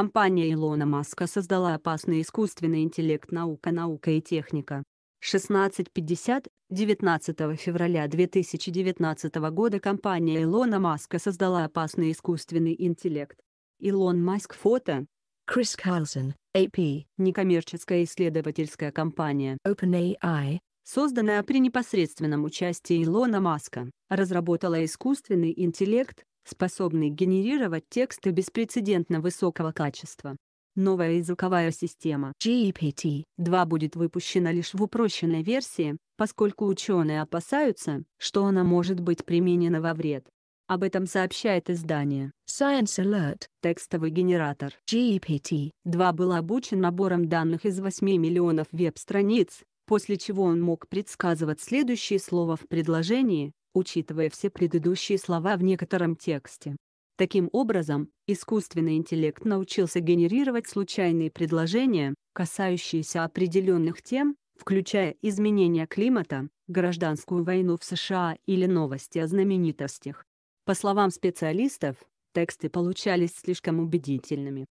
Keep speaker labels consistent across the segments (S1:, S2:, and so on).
S1: Компания Илона Маска создала опасный искусственный интеллект «Наука, наука и техника». 16.50, 19 февраля 2019 года компания Илона Маска создала опасный искусственный интеллект. Илон Маск фото. Крис Карлсон, AP. Некоммерческая исследовательская компания OpenAI, созданная при непосредственном участии Илона Маска, разработала искусственный интеллект, способный генерировать тексты беспрецедентно высокого качества. Новая языковая система GPT-2 будет выпущена лишь в упрощенной версии, поскольку ученые опасаются, что она может быть применена во вред. Об этом сообщает издание Science Alert. Текстовый генератор GPT-2 был обучен набором данных из 8 миллионов веб-страниц, после чего он мог предсказывать следующее слово в предложении, учитывая все предыдущие слова в некотором тексте. Таким образом, искусственный интеллект научился генерировать случайные предложения, касающиеся определенных тем, включая изменения климата, гражданскую войну в США или новости о знаменитостях. По словам специалистов, тексты получались слишком убедительными.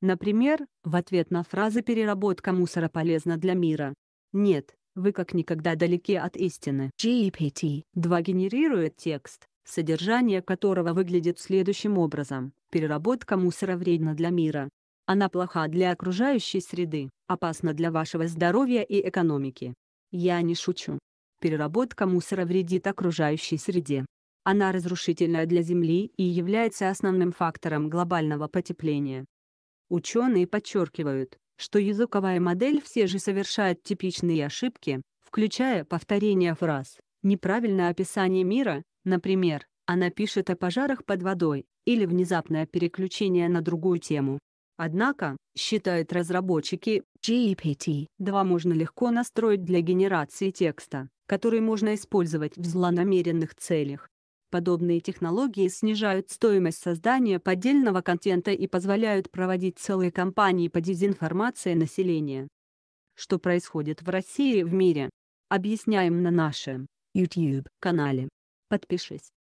S1: Например, в ответ на фразы «переработка мусора полезна для мира» «Нет, вы как никогда далеки от истины. GPT-2 e генерирует текст, содержание которого выглядит следующим образом. Переработка мусора вредна для мира. Она плоха для окружающей среды, опасна для вашего здоровья и экономики. Я не шучу. Переработка мусора вредит окружающей среде. Она разрушительная для Земли и является основным фактором глобального потепления. Ученые подчеркивают, что языковая модель все же совершает типичные ошибки, включая повторение фраз, неправильное описание мира, например, она пишет о пожарах под водой, или внезапное переключение на другую тему. Однако, считают разработчики, GPT-2 можно легко настроить для генерации текста, который можно использовать в злонамеренных целях. Подобные технологии снижают стоимость создания поддельного контента и позволяют проводить целые кампании по дезинформации населения. Что происходит в России и в мире? Объясняем на нашем YouTube-канале. Подпишись.